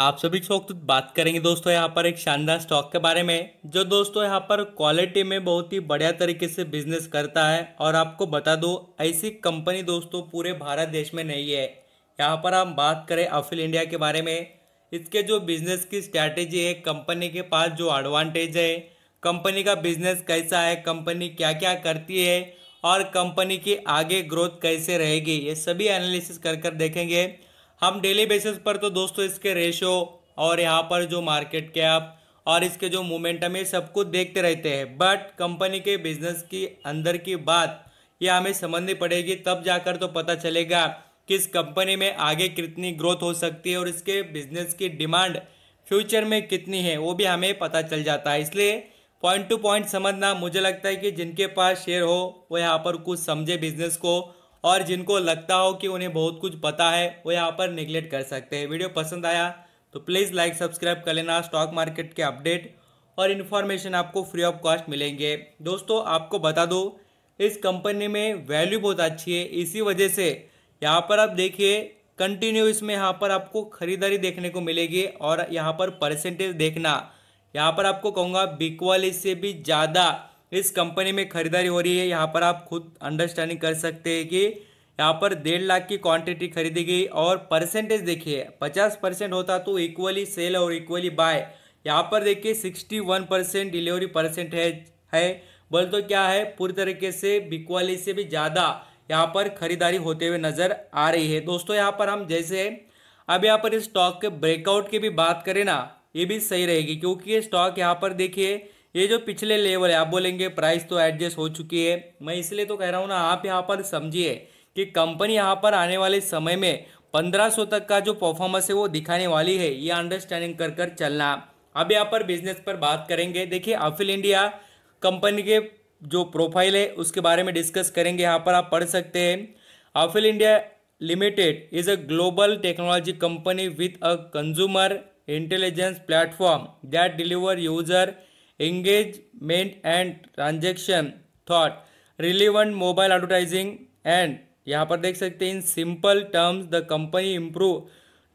आप सभी शौक तो बात करेंगे दोस्तों यहाँ पर एक शानदार स्टॉक के बारे में जो दोस्तों यहाँ पर क्वालिटी में बहुत ही बढ़िया तरीके से बिजनेस करता है और आपको बता दो ऐसी कंपनी दोस्तों पूरे भारत देश में नहीं है यहाँ पर हम बात करें अफिल इंडिया के बारे में इसके जो बिजनेस की स्ट्रैटेजी है कंपनी के पास जो एडवांटेज है कंपनी का बिजनेस कैसा है कंपनी क्या क्या करती है और कंपनी की आगे ग्रोथ कैसे रहेगी ये सभी एनालिसिस कर कर देखेंगे हम डेली बेसिस पर तो दोस्तों इसके रेशो और यहाँ पर जो मार्केट कैप और इसके जो मोमेंटम है सब कुछ देखते रहते हैं बट कंपनी के बिजनेस की अंदर की बात ये हमें समझनी पड़ेगी तब जाकर तो पता चलेगा कि इस कंपनी में आगे कितनी ग्रोथ हो सकती है और इसके बिजनेस की डिमांड फ्यूचर में कितनी है वो भी हमें पता चल जाता है इसलिए पॉइंट टू पॉइंट समझना मुझे लगता है कि जिनके पास शेयर हो वो यहाँ पर कुछ समझे बिजनेस को और जिनको लगता हो कि उन्हें बहुत कुछ पता है वो यहाँ पर निगलेक्ट कर सकते हैं वीडियो पसंद आया तो प्लीज़ लाइक सब्सक्राइब कर लेना स्टॉक मार्केट के अपडेट और इन्फॉर्मेशन आपको फ्री ऑफ कॉस्ट मिलेंगे दोस्तों आपको बता दो इस कंपनी में वैल्यू बहुत अच्छी है इसी वजह से यहाँ पर आप देखिए कंटिन्यू इसमें यहाँ पर आपको खरीदारी देखने को मिलेगी और यहाँ पर परसेंटेज देखना यहाँ पर आपको कहूँगा बिकवाली से भी ज़्यादा इस कंपनी में खरीदारी हो रही है यहाँ पर आप खुद अंडरस्टैंडिंग कर सकते हैं कि यहाँ पर डेढ़ लाख की क्वांटिटी खरीदी गई और परसेंटेज देखिए पचास परसेंट होता तो इक्वली सेल और इक्वली बाय यहाँ पर देखिए sixty one percent delivery percent है है बोल तो क्या है पूरी तरीके से बिकवाली से भी ज़्यादा यहाँ पर खरीदारी होते हुए नज़र आ रही है दोस्तों यहाँ पर हम जैसे अब यहाँ पर इस स्टॉक के ब्रेकआउट की भी बात करें ना ये भी सही रहेगी क्योंकि ये स्टॉक यहाँ पर देखिए ये जो पिछले लेवल है आप बोलेंगे प्राइस तो एडजस्ट हो चुकी है मैं इसलिए तो कह रहा हूँ ना आप यहाँ पर समझिए कि कंपनी यहाँ पर आने वाले समय में सौ तक का जो परफॉर्मेंस है वो दिखाने वाली है ये अंडरस्टैंडिंग कर कर चलना अब यहाँ पर बिजनेस पर बात करेंगे देखिए अफिल इंडिया कंपनी के जो प्रोफाइल है उसके बारे में डिस्कस करेंगे यहाँ पर आप पढ़ सकते हैं Affle India limited is a global technology company with a consumer intelligence platform that deliver user engagement and transaction thought relevant mobile advertising and यहाँ पर देख सकते हैं in simple terms the company improve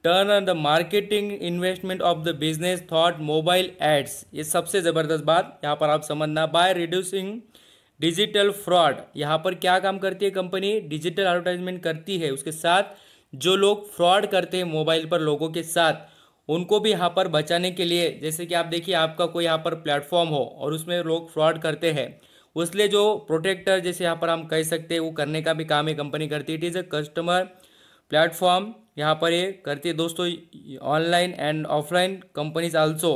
turn the marketing investment of the business thought mobile ads ये सबसे ज़बरदस्त बात यहाँ पर आप समझना बाय रिड्यूसिंग डिजिटल फ्रॉड यहाँ पर क्या काम करती है कंपनी डिजिटल एडवर्टाइजमेंट करती है उसके साथ जो लोग फ्रॉड करते हैं मोबाइल पर लोगों के साथ उनको भी यहाँ पर बचाने के लिए जैसे कि आप देखिए आपका कोई यहाँ पर प्लेटफॉर्म हो और उसमें लोग फ्रॉड करते हैं उसलिए जो प्रोटेक्टर जैसे यहाँ पर हम कह सकते हैं वो करने का भी काम ये कंपनी करती है it is a customer platform यहाँ पर ये करती है दोस्तों online and offline companies also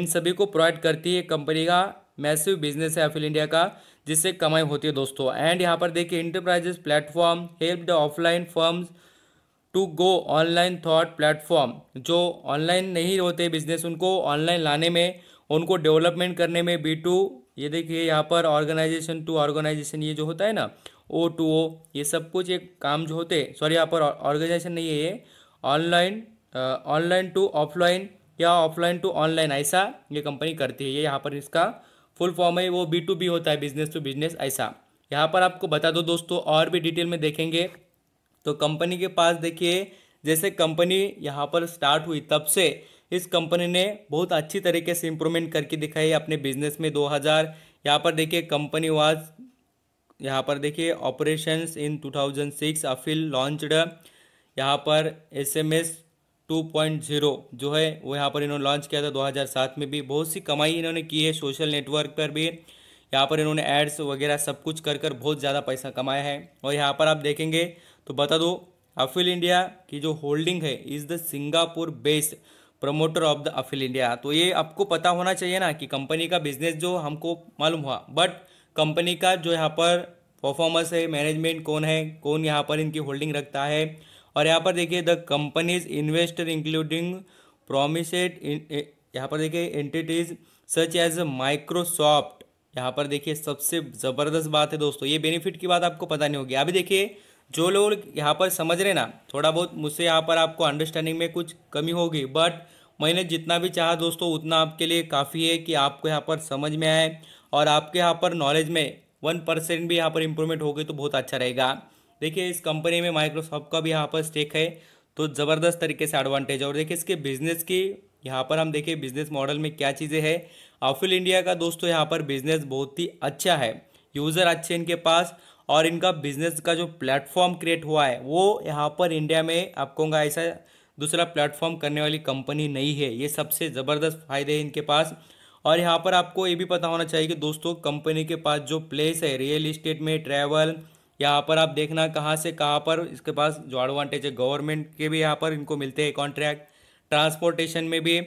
इन सभी को प्रोवाइड करती है कंपनी का मैसिव बिजनेस है अफिल इंडिया का जिससे कमाई होती है दोस्तों एंड यहाँ पर देखिए enterprises platform help the offline firms to go online thought platform जो ऑनलाइन नहीं होते बिजनेस उनको ऑनलाइन लाने में उनको डेवलपमेंट करने में बी टू ये देखिए यहाँ पर ऑर्गेनाइजेशन टू ऑर्गेनाइजेशन ये जो होता है ना ओ टू ओ ये सब कुछ एक काम जो होते सॉरी यहाँ पर ऑर्गेनाइजेशन नहीं है ये ऑनलाइन ऑनलाइन टू ऑफलाइन या ऑफलाइन टू ऑनलाइन ऐसा ये कंपनी करती है ये यहाँ पर इसका फुल फॉर्म है वो बी टू बी होता है बिजनेस टू बिजनेस ऐसा यहाँ पर आपको बता दो दोस्तों और भी डिटेल में देखेंगे तो कंपनी के पास देखिए जैसे कंपनी यहाँ पर स्टार्ट हुई तब से इस कंपनी ने बहुत अच्छी तरीके से इम्प्रूवमेंट करके दिखाई अपने बिजनेस में 2000 हज़ार यहाँ पर देखिए कंपनी वाज यहाँ पर देखिए ऑपरेशंस इन 2006 अफिल लॉन्चड यहाँ पर एसएमएस 2.0 जो है वो यहाँ पर इन्होंने लॉन्च किया था 2007 में भी बहुत सी कमाई इन्होंने की है सोशल नेटवर्क पर भी यहाँ पर इन्होंने एड्स वगैरह सब कुछ कर कर बहुत ज़्यादा पैसा कमाया है और यहाँ पर आप देखेंगे तो बता दो अफिल इंडिया की जो होल्डिंग है is the Singapore based promoter of the Affle India तो ये आपको पता होना चाहिए ना कि कंपनी का बिजनेस जो हमको मालूम हुआ बट कंपनी का जो यहाँ पर परफॉर्मेंस है मैनेजमेंट कौन है कौन यहाँ पर इनकी होल्डिंग रखता है और यहाँ पर देखिए the companies investor including promised यहाँ पर देखिए एंटिटीज सच एज माइक्रोसॉफ्ट यहाँ पर देखिए सबसे ज़बरदस्त बात है दोस्तों ये बेनिफिट की बात आपको पता नहीं होगी अभी देखिए जो लोग यहाँ पर समझ रहे ना थोड़ा बहुत मुझसे यहाँ पर आपको अंडरस्टैंडिंग में कुछ कमी होगी बट मैंने जितना भी चाहा दोस्तों उतना आपके लिए काफ़ी है कि आपको यहाँ पर समझ में आए और आपके यहाँ पर नॉलेज में वन परसेंट भी यहाँ पर इम्प्रूवमेंट हो गई तो बहुत अच्छा रहेगा देखिए इस कंपनी में माइक्रोसॉफ्ट का भी यहाँ पर स्टेक है तो ज़बरदस्त तरीके से एडवांटेज है और देखिए इसके बिजनेस की यहाँ पर हम देखिए बिजनेस मॉडल में क्या चीज़ें हैं अफिल इंडिया का दोस्तों यहाँ पर बिजनेस बहुत ही अच्छा है यूज़र अच्छे इनके पास और इनका बिजनेस का जो प्लेटफॉर्म क्रिएट हुआ है वो यहाँ पर इंडिया में आपको ऐसा दूसरा प्लेटफॉर्म करने वाली कंपनी नहीं है ये सबसे ज़बरदस्त फायदे हैं इनके पास और यहाँ पर आपको ये भी पता होना चाहिए कि दोस्तों कंपनी के पास जो प्लेस है रियल इस्टेट में ट्रैवल यहाँ पर आप देखना कहाँ से कहाँ पर इसके पास जो एडवांटेज है गवर्नमेंट के भी यहाँ पर इनको मिलते हैं कॉन्ट्रैक्ट ट्रांसपोर्टेशन में भी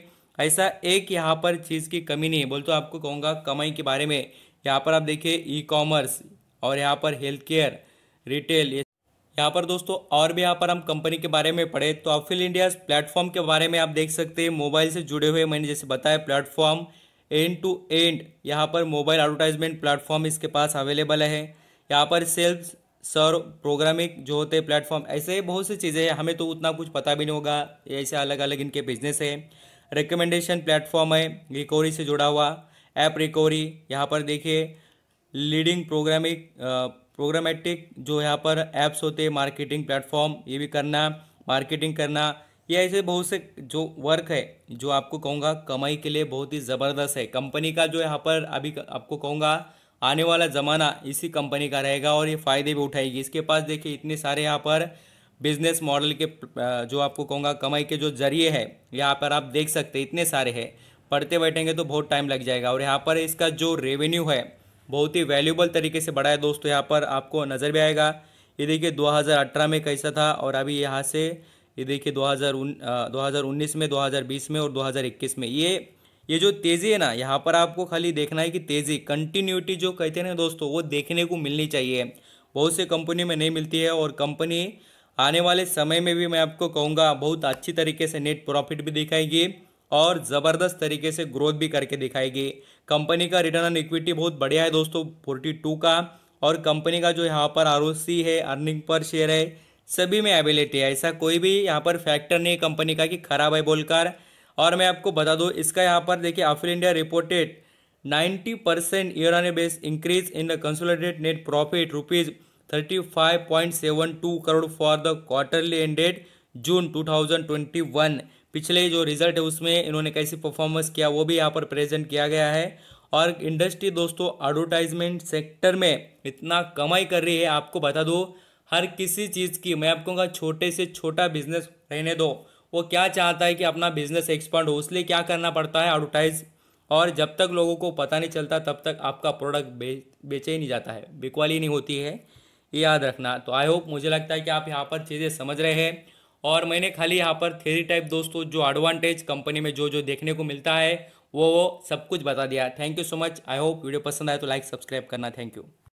ऐसा एक यहाँ पर चीज़ की कमी नहीं है बोल तो आपको कहूँगा कमाई के बारे में यहाँ पर आप देखिए ई कॉमर्स और यहाँ पर हेल्थ केयर रिटेल यहाँ पर दोस्तों और भी यहाँ पर हम कंपनी के बारे में पढ़े तो अफिल इंडिया प्लेटफॉर्म के बारे में आप देख सकते हैं मोबाइल से जुड़े हुए मैंने जैसे बताया प्लेटफॉर्म एंड टू एंड यहाँ पर मोबाइल एडवर्टाइजमेंट प्लेटफॉर्म इसके पास अवेलेबल है यहाँ पर सेल्फ सर प्रोग्रामिंग जो होते हैं प्लेटफॉर्म ऐसे बहुत सी चीज़ें हैं हमें तो उतना कुछ पता भी नहीं होगा ऐसे अलग अलग इनके बिजनेस है रिकमेंडेशन प्लेटफॉर्म है रिकवरी से जुड़ा हुआ ऐप रिकवरी यहाँ पर देखिए लीडिंग प्रोग्रामिक प्रोग्रामेटिक जो यहाँ पर ऐप्स होते हैं मार्केटिंग प्लेटफॉर्म ये भी करना मार्केटिंग करना ये ऐसे बहुत से जो वर्क है जो आपको कहूँगा कमाई के लिए बहुत ही ज़बरदस्त है कंपनी का जो यहाँ पर अभी आपको कहूँगा आने वाला ज़माना इसी कंपनी का रहेगा और ये फ़ायदे भी उठाएगी इसके पास देखिए इतने सारे यहाँ पर बिजनेस मॉडल के uh, जो आपको कहूँगा कमाई के जो जरिए है यहाँ पर आप देख सकते इतने सारे हैं पढ़ते बैठेंगे तो बहुत टाइम लग जाएगा और यहाँ पर इसका जो रेवेन्यू है बहुत ही वैल्यूबल तरीके से बढ़ा है दोस्तों यहाँ पर आपको नज़र भी आएगा ये देखिए 2018 में कैसा था और अभी यहाँ से ये देखिए 2019 में 2020 में और 2021 में ये ये जो तेज़ी है ना यहाँ पर आपको खाली देखना है कि तेज़ी कंटिन्यूटी जो कहते हैं ना दोस्तों वो देखने को मिलनी चाहिए बहुत से कंपनी में नहीं मिलती है और कंपनी आने वाले समय में भी मैं आपको कहूँगा बहुत अच्छी तरीके से नेट प्रॉफिट भी दिखाएगी और ज़बरदस्त तरीके से ग्रोथ भी करके दिखाएगी कंपनी का रिटर्न ऑन इक्विटी बहुत बढ़िया है दोस्तों फोर्टी टू का और कंपनी का जो यहाँ पर आर है अर्निंग पर शेयर है सभी में एबिलिटी है ऐसा कोई भी यहाँ पर फैक्टर नहीं है कंपनी का कि खराब है बोलकर और मैं आपको बता दूँ इसका यहाँ पर देखिए Affle India reported 90 percent year on base increase in the consolidated net profit rupees two crore for the quarterly ended June 2021 पिछले जो रिजल्ट है उसमें इन्होंने कैसी परफॉर्मेंस किया वो भी यहाँ पर प्रेजेंट किया गया है और इंडस्ट्री दोस्तों एडवर्टाइजमेंट सेक्टर में इतना कमाई कर रही है आपको बता दो हर किसी चीज़ की मैं आपको कहूँगा छोटे से छोटा बिजनेस रहने दो वो क्या चाहता है कि अपना बिजनेस एक्सपांड हो इसलिए क्या करना पड़ता है एडवर्टाइज और जब तक लोगों को पता नहीं चलता तब तक आपका प्रोडक्ट बे, बेचे ही नहीं जाता है बिकवाली नहीं होती है ये याद रखना तो आई होप मुझे लगता है कि आप यहाँ पर चीज़ें समझ रहे हैं और मैंने खाली यहाँ पर थ्री टाइप दोस्तों जो एडवांटेज कंपनी में जो जो देखने को मिलता है वो वो सब कुछ बता दिया thank you so much I hope video पसंद आए तो लाइक सब्सक्राइब करना थैंक यू